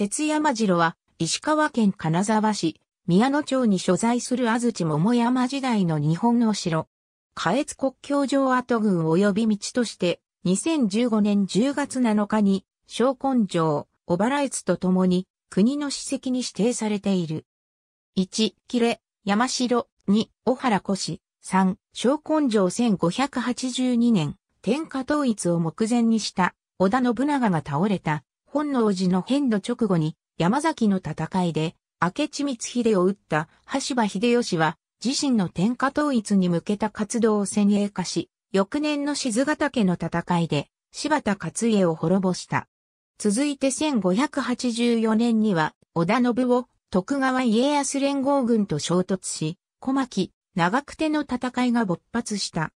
節山城は、石川県金沢市、宮野町に所在する安土桃山時代の日本の城。下越国境上跡群及び道として、2015年10月7日に、小根城、小原越と共に、国の史跡に指定されている。1、切れ、山城、2、小原古市。3、小根城1582年、天下統一を目前にした、織田信長が倒れた、本能寺の変の直後に山崎の戦いで明智光秀を撃った橋場秀吉は自身の天下統一に向けた活動を先鋭化し、翌年の静ヶ岳の戦いで柴田勝家を滅ぼした。続いて1584年には織田信を徳川家康連合軍と衝突し、小牧、長久手の戦いが勃発した。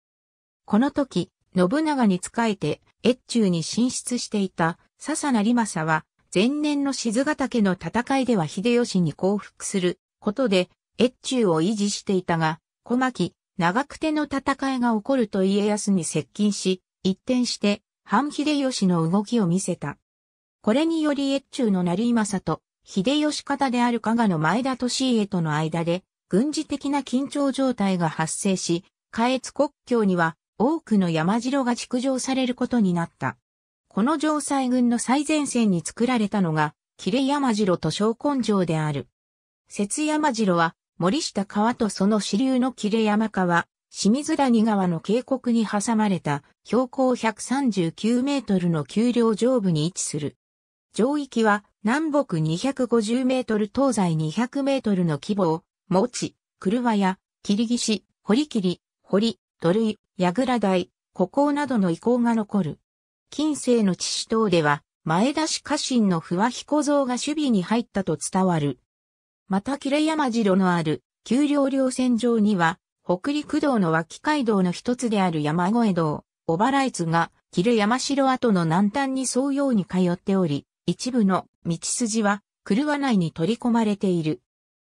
この時、信長に仕えて越中に進出していた笹成正は、前年の静ヶ岳の戦いでは秀吉に降伏することで、越中を維持していたが、小牧、長久手の戦いが起こると家康に接近し、一転して、反秀吉の動きを見せた。これにより越中の成政と、秀吉方である加賀の前田利家との間で、軍事的な緊張状態が発生し、下越国境には多くの山城が築城されることになった。この城塞軍の最前線に作られたのが、キレ山城と小根城である。節山城は、森下川とその支流のキレ山川、清水谷川の渓谷に挟まれた標高139メートルの丘陵上部に位置する。上域は南北250メートル東西200メートルの規模を持ち、車屋、霧岸、堀切、堀、土塁、矢倉台、古港などの遺構が残る。近世の地市等では、前田氏家臣の不和彦像が守備に入ったと伝わる。また切れ山城のある、丘陵稜線上には、北陸道の脇街道の一つである山越道、小原越が、切れ山城跡の南端に沿うように通っており、一部の道筋は、車内に取り込まれている。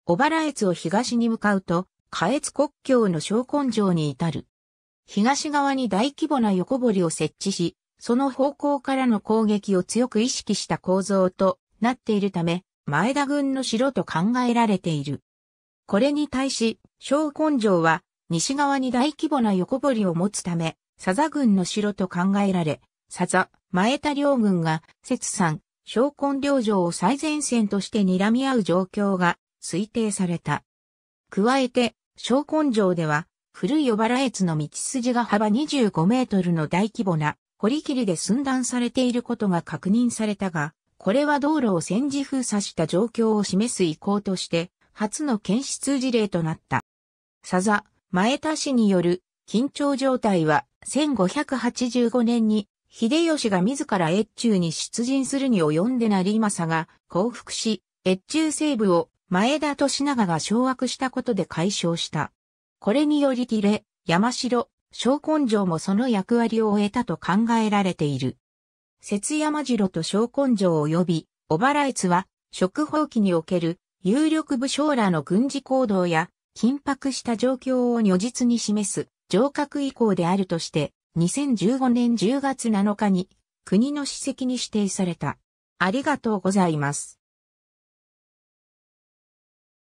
小原越を東に向かうと、下越国境の小根城に至る。東側に大規模な横堀を設置し、その方向からの攻撃を強く意識した構造となっているため、前田軍の城と考えられている。これに対し、小根城は西側に大規模な横堀を持つため、佐ザ軍の城と考えられ、佐々、前田両軍が、節山、小根領城を最前線として睨み合う状況が推定された。加えて、小根城では、古い小原越の道筋が幅25メートルの大規模な堀切で寸断されていることが確認されたが、これは道路を戦時封鎖した状況を示す意向として、初の検出事例となった。佐ザ、前田氏による緊張状態は1585年に秀吉が自ら越中に出陣するに及んで成政が降伏し、越中西部を前田と品川が掌握したことで解消した。これにより切れ、山城、小根城もその役割を終えたと考えられている。節山城と小根城及び、小原越は、食放棄における有力武将らの軍事行動や、緊迫した状況を如実に示す、城郭以降であるとして、2015年10月7日に、国の史跡に指定された。ありがとうございます。